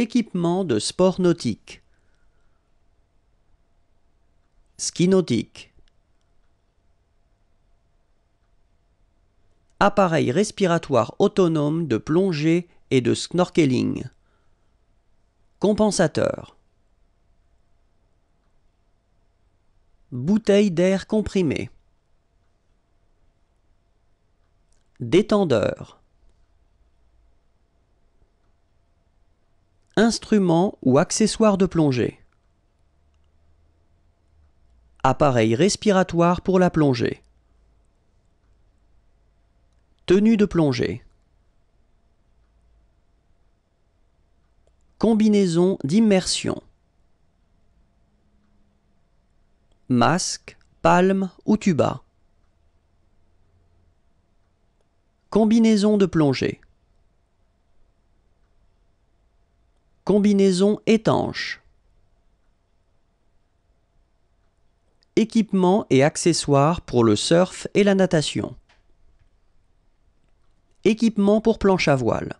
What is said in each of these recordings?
Équipement de sport nautique. Ski nautique. Appareil respiratoire autonome de plongée et de snorkeling. Compensateur. Bouteille d'air comprimé. Détendeur. Instrument ou accessoire de plongée. Appareil respiratoire pour la plongée. Tenue de plongée. Combinaison d'immersion. Masque, palme ou tuba. Combinaison de plongée. Combinaison étanche. Équipement et accessoires pour le surf et la natation. Équipement pour planche à voile.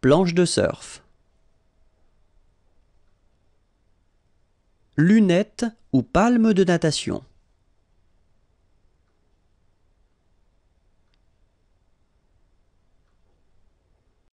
Planche de surf. Lunettes ou palmes de natation.